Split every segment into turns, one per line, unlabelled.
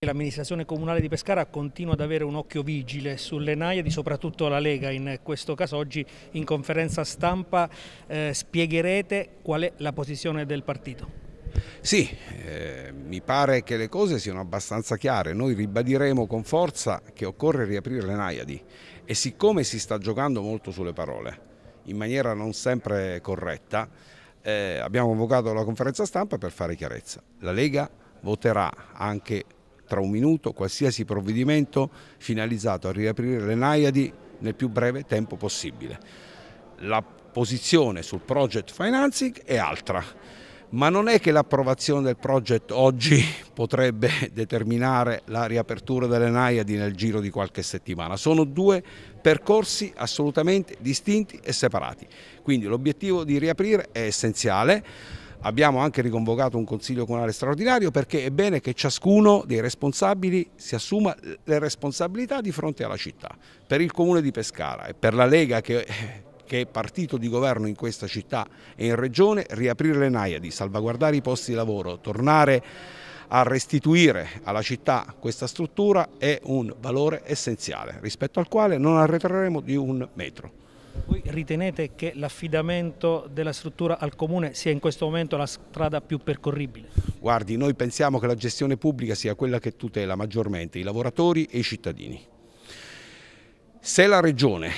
L'amministrazione comunale di Pescara continua ad avere un occhio vigile sulle naiadi, soprattutto la Lega, in questo caso oggi in conferenza stampa eh, spiegherete qual è la posizione del partito.
Sì, eh, mi pare che le cose siano abbastanza chiare, noi ribadiremo con forza che occorre riaprire le naiadi e siccome si sta giocando molto sulle parole, in maniera non sempre corretta, eh, abbiamo convocato la conferenza stampa per fare chiarezza. La Lega voterà anche tra un minuto qualsiasi provvedimento finalizzato a riaprire le Naiadi nel più breve tempo possibile. La posizione sul project financing è altra, ma non è che l'approvazione del project oggi potrebbe determinare la riapertura delle Naiadi nel giro di qualche settimana. Sono due percorsi assolutamente distinti e separati. Quindi l'obiettivo di riaprire è essenziale Abbiamo anche riconvocato un consiglio comunale straordinario perché è bene che ciascuno dei responsabili si assuma le responsabilità di fronte alla città. Per il comune di Pescara e per la Lega che che è partito di governo in questa città e in regione, riaprire le Naiadi, salvaguardare i posti di lavoro, tornare a restituire alla città questa struttura è un valore essenziale rispetto al quale non arretreremo di un metro.
Voi ritenete che l'affidamento della struttura al Comune sia in questo momento la strada più percorribile?
Guardi, noi pensiamo che la gestione pubblica sia quella che tutela maggiormente i lavoratori e i cittadini. Se la Regione,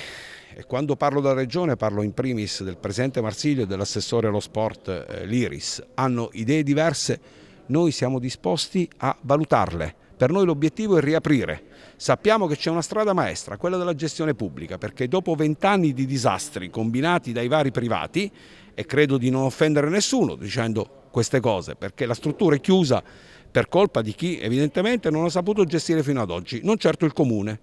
e quando parlo della Regione parlo in primis del Presidente Marsiglio e dell'assessore allo sport eh, Liris, hanno idee diverse, noi siamo disposti a valutarle per noi l'obiettivo è riaprire. Sappiamo che c'è una strada maestra, quella della gestione pubblica, perché dopo vent'anni di disastri combinati dai vari privati, e credo di non offendere nessuno dicendo queste cose, perché la struttura è chiusa per colpa di chi evidentemente non ha saputo gestire fino ad oggi, non certo il comune.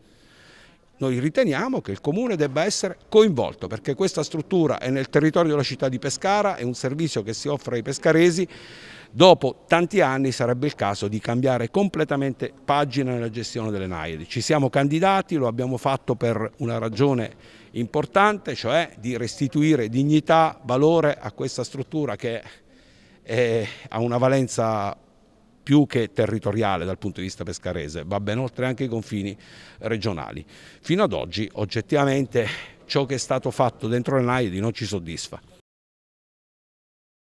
Noi riteniamo che il Comune debba essere coinvolto perché questa struttura è nel territorio della città di Pescara, è un servizio che si offre ai pescaresi. Dopo tanti anni sarebbe il caso di cambiare completamente pagina nella gestione delle Naidi. Ci siamo candidati, lo abbiamo fatto per una ragione importante, cioè di restituire dignità, valore a questa struttura che ha una valenza più che territoriale dal punto di vista pescarese, va ben oltre anche i confini regionali. Fino ad oggi
oggettivamente ciò che è stato fatto dentro le naidi non ci soddisfa.